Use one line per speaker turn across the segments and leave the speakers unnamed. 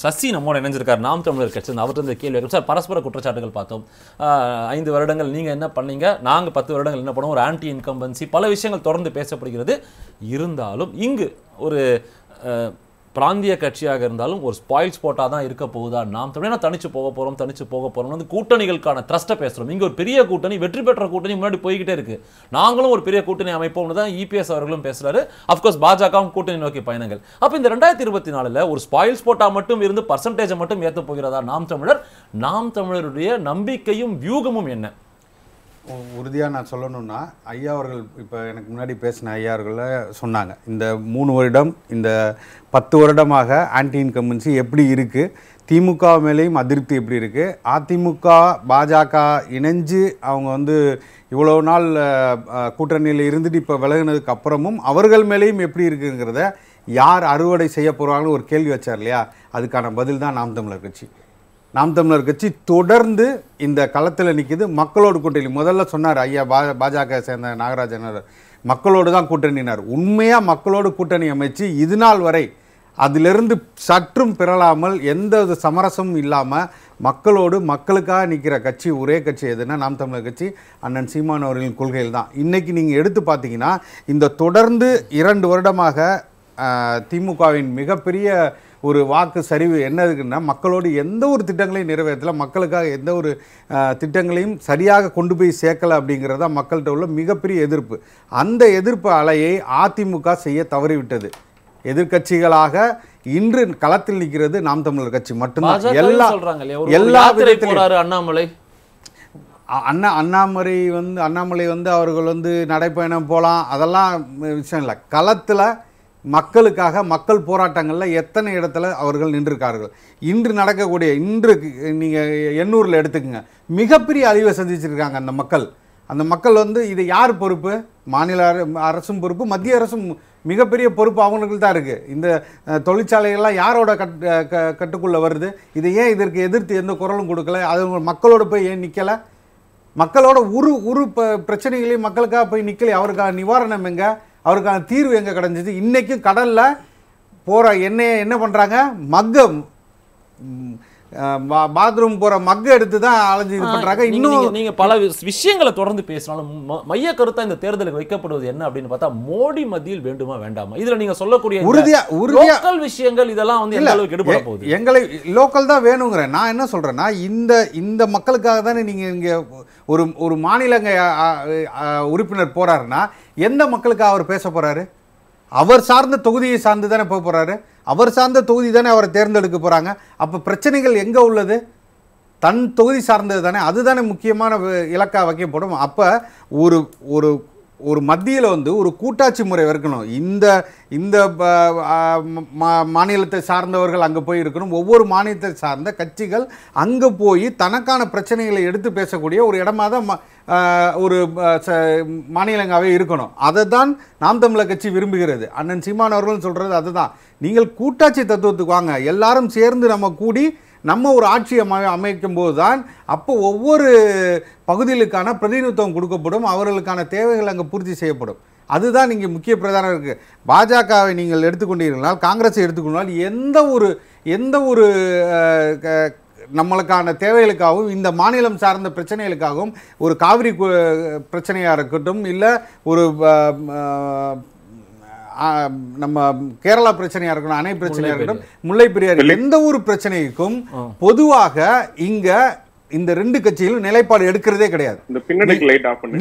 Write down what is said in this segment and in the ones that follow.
சசி நம்மோட இணைஞ்சிருக்கார் நாம் தமிழர் கட்சி அவர்கிட்ட இந்த கேள்வி இருக்கும் சார் பரஸ்பர குற்றச்சாட்டுகள் பார்த்தோம் ஐந்து வருடங்கள் நீங்கள் என்ன பண்ணீங்க நாங்கள் பத்து வருடங்கள் என்ன பண்ணுவோம் ஒரு ஆன்டி இன்கம்பன்சி பல விஷயங்கள் தொடர்ந்து பேசப்படுகிறது இருந்தாலும் இங்கு ஒரு பிராந்திய கட்சியாக இருந்தாலும் ஒரு ஸ்பாயில் ஸ்பாட்டாக தான் இருக்க போகுதா நாம் தமிழ் தனிச்சு போக போகிறோம் தனிச்சு போக போகிறோம் வந்து கூட்டணிகளுக்கான ட்ரஸ்ட்டை பேசுகிறோம் இங்கே ஒரு பெரிய கூட்டணி வெற்றி பெற்ற கூட்டணி முன்னாடி போய்கிட்டே இருக்குது நாங்களும் ஒரு பெரிய கூட்டணி அமைப்போம்னு தான் இபிஎஸ் e அவர்களும் பேசுகிறாரு அஃப்கோர்ஸ் பாஜகவும் கூட்டணி நோக்கி பயணங்கள் அப்போ இந்த ரெண்டாயிரத்தி இருபத்தி நாலில் ஒரு ஸ்பாயில் ஸ்பாட்டாக மட்டும் இருந்து பர்சன்டேஜை மட்டும் ஏற்ற போகிறதா நாம் தமிழர் நாம் தமிழருடைய நம்பிக்கையும் வியூகமும் என்ன
உறுதியாக நான் சொல்லணும்னா ஐயா அவர்கள் இப்போ எனக்கு முன்னாடி பேசின ஐயா அவர்களை சொன்னாங்க இந்த மூணு வருடம் இந்த பத்து வருடமாக ஆன்டி இன்கம்பன்சி எப்படி இருக்குது திமுக மேலேயும் அதிருப்தி எப்படி இருக்குது அதிமுக பாஜக இணைஞ்சு அவங்க வந்து இவ்வளோ நாள் கூட்டணியில் இருந்துட்டு இப்போ விலகினதுக்கு அப்புறமும் அவர்கள் மேலேயும் எப்படி இருக்குங்கிறத யார் அறுவடை செய்ய போகிறாங்கன்னு ஒரு கேள்வி வச்சார் இல்லையா அதுக்கான பதில் தான் நாம் தமிழர் கட்சி நாம் தமிழர் கட்சி தொடர்ந்து இந்த களத்தில் நிற்கிது மக்களோடு கூட்டணி முதல்ல சொன்னார் ஐயா பா பாஜக சேர்ந்த நாகராஜனர் மக்களோடு தான் கூட்டணினார் உண்மையாக மக்களோடு கூட்டணி அமைச்சு இது நாள் வரை அதிலிருந்து சற்றும் பிறலாமல் எந்த ஒரு சமரசமும் இல்லாமல் மக்களோடு மக்களுக்காக நிற்கிற கட்சி ஒரே கட்சி எதுனா நாம் தமிழர் கட்சி அண்ணன் சீமான் அவர்களின் கொள்கையில் தான் இன்றைக்கி நீங்கள் எடுத்து பார்த்தீங்கன்னா இந்த தொடர்ந்து இரண்டு வருடமாக திமுகவின் மிகப்பெரிய ஒரு வாக்கு சரிவு என்ன இருக்குன்னா மக்களோடு எந்த ஒரு திட்டங்களையும் நிறைவேற்றலை மக்களுக்காக எந்த ஒரு திட்டங்களையும் சரியாக கொண்டு போய் சேர்க்கலை அப்படிங்கிறதா மக்கள்கிட்ட உள்ள மிகப்பெரிய எதிர்ப்பு அந்த எதிர்ப்பு அலையை அதிமுக செய்ய தவறிவிட்டது எதிர்கட்சிகளாக இன்று களத்தில் நிற்கிறது நாம் தமிழர் கட்சி மட்டும்தான் எல்லா எல்லா விதத்திலும் அண்ணாமலை அண்ணா அண்ணாமலை வந்து அண்ணாமலை வந்து அவர்கள் வந்து நடைப்பயணம் போகலாம் அதெல்லாம் விஷயம் இல்லை களத்தில் மக்களுக்காக மக்கள் போராட்டங்களில் எத்தனை இடத்துல அவர்கள் நின்றிருக்கார்கள் இன்று நடக்கக்கூடிய இன்று நீங்கள் எண்ணூரில் எடுத்துக்கோங்க மிகப்பெரிய அழிவை சந்திச்சிருக்காங்க அந்த மக்கள் அந்த மக்கள் வந்து இது யார் பொறுப்பு மாநில அரசும் பொறுப்பு மத்திய அரசும் மிகப்பெரிய பொறுப்பு அவங்களுக்கு தான் இருக்குது இந்த தொழிற்சாலைகள்லாம் யாரோட கட் கட்டுக்குள்ளே வருது இதை ஏன் இதற்கு எதிர்த்து எந்த குரலும் கொடுக்கல அது மக்களோட போய் ஏன் நிற்கலை மக்களோட உரு உரு பிரச்சனைகளையும் மக்களுக்காக போய் நிற்கலை அவருக்கான நிவாரணம் எங்கே அவருக்கான தீர்வு எங்கே கிடஞ்சிது இன்றைக்கும் கடலில் போகிற எண்ணெயை என்ன பண்ணுறாங்க மக்கம் பாத்ரூம் போற மக்கு எடுத்து தான் அலைஞ்சு இது பண்றாங்க இன்னும்
நீங்க பல விஷயங்களை தொடர்ந்து பேசினாலும் மைய கருத்தா இந்த தேர்தலுக்கு வைக்கப்படுவது என்ன அப்படின்னு பார்த்தா மோடி மத்தியில்
வேண்டுமா வேண்டாமா
இதுல நீங்க சொல்லக்கூடிய உறுதியா உறுதியா விஷயங்கள் இதெல்லாம் வந்து எந்த அளவுக்கு எடுப்பட போகுது
எங்களை லோக்கல் தான் வேணுங்கிறேன் நான் என்ன சொல்றேன்னா இந்த இந்த மக்களுக்காக தானே நீங்க இங்க ஒரு ஒரு மாநிலங்க உறுப்பினர் போறாருன்னா எந்த மக்களுக்காக அவர் பேச போறாரு அவர் சார்ந்த தொகுதியை சார்ந்து தானே போக போறாரு அவர் சார்ந்த தொகுதி தானே அவரை தேர்ந்தெடுக்க போகிறாங்க அப்போ பிரச்சனைகள் எங்கே உள்ளது தன் தொகுதி சார்ந்தது தானே அதுதானே முக்கியமான இலக்காக வைக்கப்படும் அப்போ ஒரு ஒரு ஒரு மத்தியில் வந்து ஒரு கூட்டாட்சி முறை இருக்கணும் இந்த இந்த மாநிலத்தை சார்ந்தவர்கள் அங்கே போய் இருக்கணும் ஒவ்வொரு மாநிலத்தை சார்ந்த கட்சிகள் அங்கே போய் தனக்கான பிரச்சனைகளை எடுத்து பேசக்கூடிய ஒரு இடமாக தான் ஒரு மாநிலங்காகவே இருக்கணும் அதை தான் நாம் தமிழர் கட்சி விரும்புகிறது அண்ணன் சீமானவர்கள் சொல்கிறது அதுதான் நீங்கள் கூட்டாட்சி தத்துவத்துக்கு வாங்க எல்லாரும் சேர்ந்து நம்ம கூடி நம்ம ஒரு ஆட்சி அமை அமைக்கும் போது தான் அப்போ ஒவ்வொரு பகுதிகளுக்கான பிரதிநிதித்துவம் கொடுக்கப்படும் அவர்களுக்கான தேவைகள் அங்கே பூர்த்தி செய்யப்படும் அதுதான் இங்கே முக்கிய பிரதானம் இருக்குது பாஜகவை நீங்கள் எடுத்துக்கொண்டீர்களால் காங்கிரஸை எடுத்துக்கொண்டால் எந்த ஒரு எந்த ஒரு நம்மளுக்கான தேவைகளுக்காகவும் இந்த மாநிலம் சார்ந்த பிரச்சனைகளுக்காகவும் ஒரு காவிரி பிரச்சனையாக இருக்கட்டும் இல்லை ஒரு நம்ம கேரளா பிரச்சனையா இருக்கணும் அணை பிரச்சனையா இருக்கட்டும் முல்லை பெரியார் எந்த ஒரு பிரச்சனைக்கும் பொதுவாக இங்க இந்த ரெண்டு கட்சியிலும் நிலைப்பாடு எடுக்கிறதே கிடையாது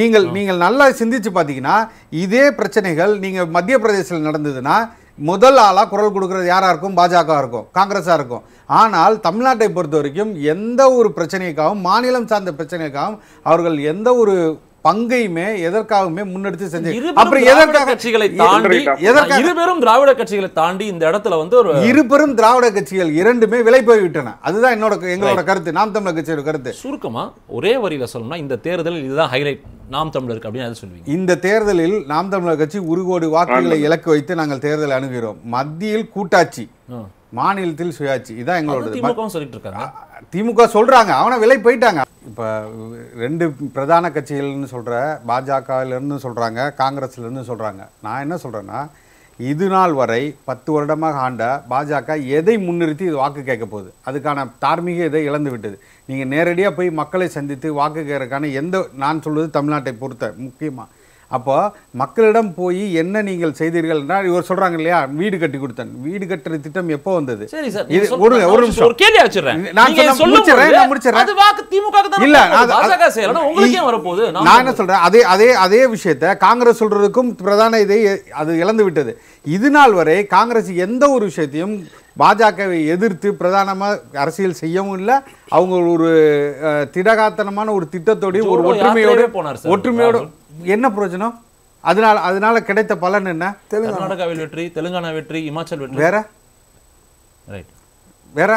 நீங்கள் நீங்கள் நல்லா சிந்திச்சு பாத்தீங்கன்னா இதே பிரச்சனைகள் நீங்க மத்திய பிரதேசத்தில் நடந்ததுன்னா முதல் ஆளா குரல் கொடுக்கிறது யாரா இருக்கும் பாஜக இருக்கும் காங்கிரஸா இருக்கும் ஆனால் தமிழ்நாட்டை பொறுத்த வரைக்கும் எந்த ஒரு பிரச்சனைக்காகவும் மாநிலம் சார்ந்த பிரச்சனைக்காகவும் அவர்கள் எந்த ஒரு பங்கையுமே எதற்காகவுமே முன்னெடுத்து செஞ்சு அப்புறம் எதற்காக
கட்சிகளை தாண்டி எதற்காக இருபெரும் திராவிட கட்சிகளை தாண்டி இந்த இடத்துல வந்து ஒரு இருபெரும்
திராவிட கட்சிகள் இரண்டுமே விலை போய்விட்டன
அதுதான் என்னோட எங்களோட கருத்து நாம் தமிழர் கட்சியோட கருத்து சுருக்கமா ஒரே வரியில சொல்லணும்னா இந்த தேர்தலில் இதுதான் ஹைலைட் நாம் தமிழர் அப்படின்னு சொல்லுவீங்க
இந்த தேர்தலில் நாம் தமிழர் கட்சி ஒரு கோடி வாக்குகளை இலக்கு வைத்து நாங்கள் தேர்தலை அணுகிறோம் மத்தியில் கூட்டாட்சி மாநிலத்தில் சுயாட்சி இதான் எங்களோட திமுகவும் சொல்லிட்டு இருக்காங்க திமுக சொல்றாங்க அவனை விலை போயிட்டாங்க இப்போ ரெண்டு பிரதான கட்சிகள்னு சொல்கிற பாஜகவிலேருந்து சொல்கிறாங்க காங்கிரஸ்லேருந்து சொல்கிறாங்க நான் என்ன சொல்கிறேன்னா இது நாள் வரை பத்து வருடமாக ஆண்ட பாஜக எதை முன்னிறுத்தி இது வாக்கு கேட்க போகுது அதுக்கான தார்மீக இதை இழந்து விட்டது நீங்கள் நேரடியாக போய் மக்களை சந்தித்து வாக்கு கேட்கறதுக்கான எந்த நான் சொல்வது தமிழ்நாட்டை பொறுத்த முக்கியமாக அப்போ மக்களிடம் போய் என்ன நீங்கள் செய்தீர்கள்னா இவர் சொல்றாங்க இல்லையா வீடு கட்டி கொடுத்தேன் வீடு கட்டுற திட்டம் எப்போ வந்தது சரி சார் ஒரு ஒரு நிமிஷம் ஒரு கேள்வி நான் நான் அது
வாக்கு திமுக தான் இல்ல பாஜக உங்களுக்கு நான் என்ன
சொல்றேன் அதே அதே அதே விஷயத்தை காங்கிரஸ் சொல்றதுக்கும் பிரதான இதை அது இழந்து விட்டது இது வரை காங்கிரஸ் எந்த ஒரு விஷயத்தையும் பாஜகவை எதிர்த்து பிரதானமாக அரசியல் செய்யவும் இல்லை அவங்க ஒரு திடகாத்தனமான ஒரு திட்டத்தோடையும் ஒரு ஒற்றுமையோடு ஒற்றுமையோடு என்ன பிரயோஜனம் அதனால அதனால கிடைத்த பலன் என்ன கர்நாடகாவில்
வெற்றி தெலுங்கானா வெற்றி இமாச்சல் வெற்றி வேற
ரைட் வேற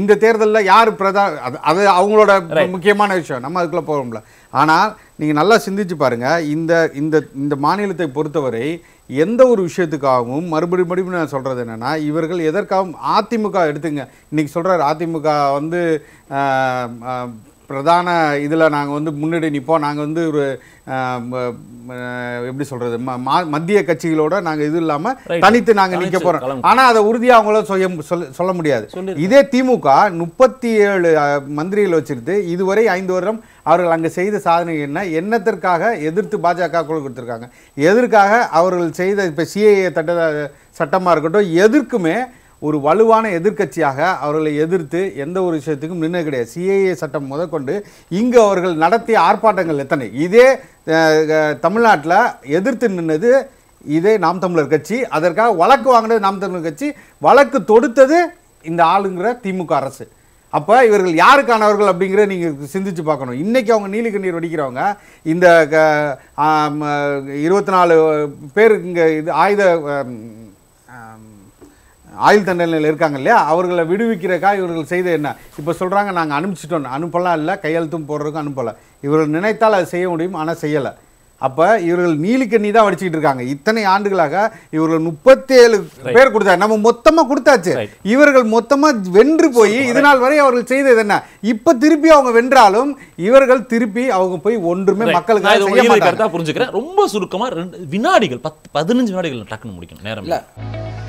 இந்த தேர்தலில் யார் பிரதா அது அவங்களோட முக்கியமான விஷயம் நம்ம அதுக்குள்ள போகிறோம்ல ஆனால் நீங்கள் நல்லா சிந்திச்சு பாருங்கள் இந்த இந்த இந்த மாநிலத்தை பொறுத்தவரை எந்த ஒரு விஷயத்துக்காகவும் மறுபடியும் மறுபடியும் நான் சொல்கிறது என்னென்னா இவர்கள் எதற்காகவும் அதிமுக எடுத்துங்க இன்றைக்கி சொல்கிறார் அதிமுக வந்து பிரதான இதில் நாங்கள் வந்து முன்னாடி நிற்போம் நாங்கள் வந்து ஒரு எப்படி சொல்கிறது மா மத்திய கட்சிகளோட நாங்கள் இது இல்லாமல் தனித்து நாங்கள் நிற்க போகிறோம் ஆனால் அதை உறுதியாக அவங்கள சொல்ல சொல்ல முடியாது இதே திமுக முப்பத்தி ஏழு மந்திரிகள் வச்சுருந்து இதுவரை ஐந்து வருடம் அவர்கள் அங்கே செய்த சாதனை என்ன என்னத்திற்காக எதிர்த்து பாஜக குழு கொடுத்துருக்காங்க எதற்காக அவர்கள் செய்த இப்போ சிஏஏ தட்ட சட்டமாக இருக்கட்டும் எதற்குமே ஒரு வலுவான எதிர்கட்சியாக அவர்களை எதிர்த்து எந்த ஒரு விஷயத்துக்கும் நின்று கிடையாது சிஏஏ சட்டம் முதற்கொண்டு இங்கு அவர்கள் நடத்திய ஆர்ப்பாட்டங்கள் எத்தனை இதே தமிழ்நாட்டில் எதிர்த்து நின்னது இதே நாம் தமிழர் கட்சி அதற்காக வழக்கு வாங்கினது நாம் தமிழர் கட்சி வழக்கு தொடுத்தது இந்த ஆளுங்கிற திமுக அரசு அப்போ இவர்கள் யாருக்கானவர்கள் அப்படிங்கிற நீங்கள் சிந்திச்சு பார்க்கணும் இன்றைக்கி அவங்க நீலி வடிக்கிறவங்க இந்த இருபத்தி நாலு பேர் இங்கே இது ஆயுத ஆயுள் தண்டனையில் இருக்காங்க இல்லையா அவர்களை விடுவிக்கிறக்கா இவர்கள் செய்த என்ன இப்போ சொல்கிறாங்க நாங்கள் அனுப்பிச்சிட்டோம் அனுப்பலாம் இல்லை கையெழுத்தும் போடுறதுக்கும் அனுப்பலை இவர்கள் நினைத்தால் அது செய்ய முடியும் ஆனால் செய்யலை அப்போ இவர்கள் நீலிக்கண்ணி தான் வடிச்சுக்கிட்டு இருக்காங்க இத்தனை ஆண்டுகளாக இவர்கள் முப்பத்தேழு பேர் கொடுத்தாரு நம்ம மொத்தமாக கொடுத்தாச்சு இவர்கள் மொத்தமாக வென்று போய் இது நாள் வரை அவர்கள் செய்தது என்ன இப்போ திருப்பி அவங்க வென்றாலும் இவர்கள் திருப்பி அவங்க போய் ஒன்றுமே மக்களுக்காக செய்ய மாட்டாங்க புரிஞ்சுக்கிறேன்
ரொம்ப சுருக்கமாக ரெண்டு வினாடிகள் பத்து பதினஞ்சு வினாடிகள்
டக்குன்னு முடிக்கணும் நேரம் இல்லை